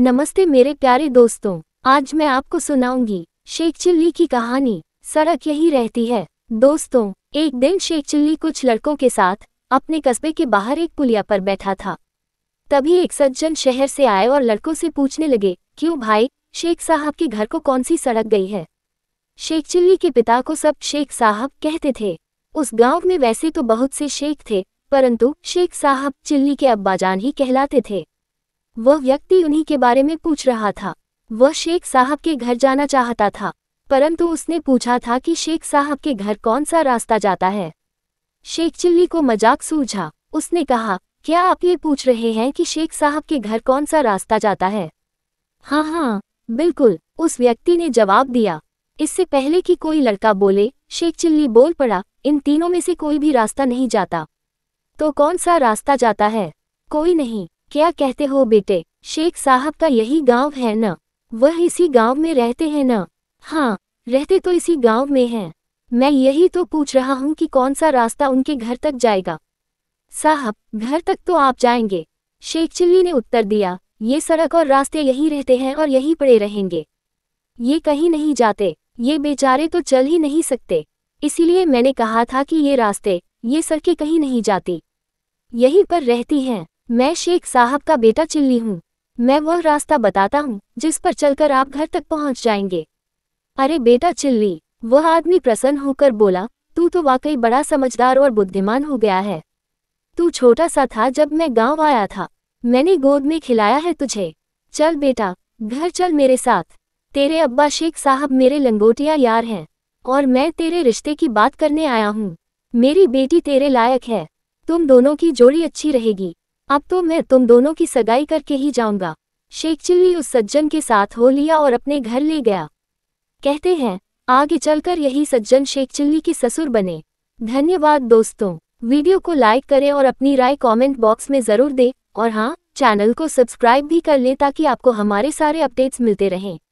नमस्ते मेरे प्यारे दोस्तों आज मैं आपको सुनाऊंगी शेख चिल्ली की कहानी सड़क यही रहती है दोस्तों एक दिन शेख चिल्ली कुछ लड़कों के साथ अपने कस्बे के बाहर एक पुलिया पर बैठा था तभी एक सज्जन शहर से आए और लड़कों से पूछने लगे क्यों भाई शेख साहब के घर को कौन सी सड़क गई है शेख चिल्ली के पिता को सब शेख साहब कहते थे उस गांव में वैसे तो बहुत से शेख थे परंतु शेख साहब चिल्ली के अब्बाजान ही कहलाते थे वह व्यक्ति उन्हीं के बारे में पूछ रहा था वह शेख साहब के घर जाना चाहता था परंतु उसने पूछा था कि शेख साहब के घर कौन सा रास्ता जाता है शेख चिल्ली को मजाक सूझा उसने कहा क्या आप ये पूछ रहे हैं कि शेख साहब के घर कौन सा रास्ता जाता है हाँ हाँ बिल्कुल उस व्यक्ति ने जवाब दिया इससे पहले कि कोई लड़का बोले शेख चिल्ली बोल पड़ा इन तीनों में से कोई भी रास्ता नहीं जाता तो कौन सा रास्ता जाता है कोई नहीं क्या कहते हो बेटे शेख साहब का यही गांव है ना वह इसी गांव में रहते हैं ना हाँ रहते तो इसी गांव में हैं मैं यही तो पूछ रहा हूँ कि कौन सा रास्ता उनके घर तक जाएगा साहब घर तक तो आप जाएंगे शेख चिल्ली ने उत्तर दिया ये सड़क और रास्ते यही रहते हैं और यहीं पड़े रहेंगे ये कहीं नहीं जाते ये बेचारे तो चल ही नहीं सकते इसीलिए मैंने कहा था कि ये रास्ते ये सड़कें कहीं नहीं जाती यहीं पर रहती हैं मैं शेख साहब का बेटा चिल्ली हूँ मैं वह रास्ता बताता हूँ जिस पर चलकर आप घर तक पहुँच जाएंगे अरे बेटा चिल्ली वह आदमी प्रसन्न होकर बोला तू तो वाकई बड़ा समझदार और बुद्धिमान हो गया है तू छोटा सा था जब मैं गांव आया था मैंने गोद में खिलाया है तुझे चल बेटा घर चल मेरे साथ तेरे अब्बा शेख साहब मेरे लंगोटिया यार हैं और मैं तेरे रिश्ते की बात करने आया हूँ मेरी बेटी तेरे लायक है तुम दोनों की जोड़ी अच्छी रहेगी अब तो मैं तुम दोनों की सगाई करके ही जाऊंगा शेख चिल्ली उस सज्जन के साथ हो लिया और अपने घर ले गया कहते हैं आगे चलकर यही सज्जन शेख चिल्ली के ससुर बने धन्यवाद दोस्तों वीडियो को लाइक करें और अपनी राय कमेंट बॉक्स में ज़रूर दें और हाँ चैनल को सब्सक्राइब भी कर लें ताकि आपको हमारे सारे अपडेट्स मिलते रहें